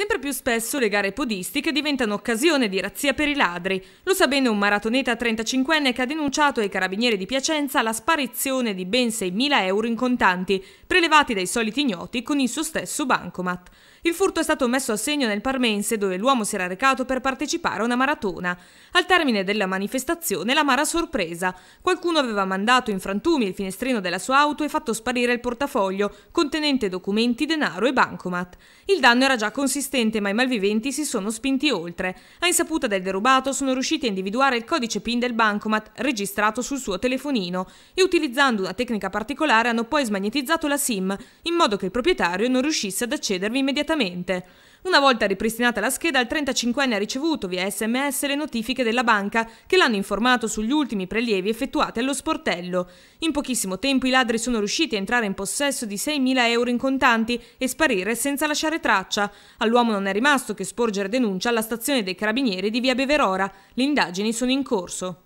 Sempre più spesso le gare podistiche diventano occasione di razzia per i ladri. Lo sa bene un maratoneta 35enne che ha denunciato ai carabinieri di Piacenza la sparizione di ben 6.000 euro in contanti, prelevati dai soliti ignoti con il suo stesso bancomat. Il furto è stato messo a segno nel Parmense, dove l'uomo si era recato per partecipare a una maratona. Al termine della manifestazione, la Mara sorpresa. Qualcuno aveva mandato in frantumi il finestrino della sua auto e fatto sparire il portafoglio, contenente documenti, denaro e bancomat. Il danno era già consistente esistente, ma i malviventi si sono spinti oltre. A insaputa del derubato sono riusciti a individuare il codice PIN del bancomat registrato sul suo telefonino e utilizzando una tecnica particolare hanno poi smagnetizzato la SIM in modo che il proprietario non riuscisse ad accedervi immediatamente. Una volta ripristinata la scheda, il 35enne ha ricevuto via sms le notifiche della banca che l'hanno informato sugli ultimi prelievi effettuati allo sportello. In pochissimo tempo i ladri sono riusciti a entrare in possesso di 6.000 euro in contanti e sparire senza lasciare traccia. All'uomo non è rimasto che sporgere denuncia alla stazione dei carabinieri di via Beverora. Le indagini sono in corso.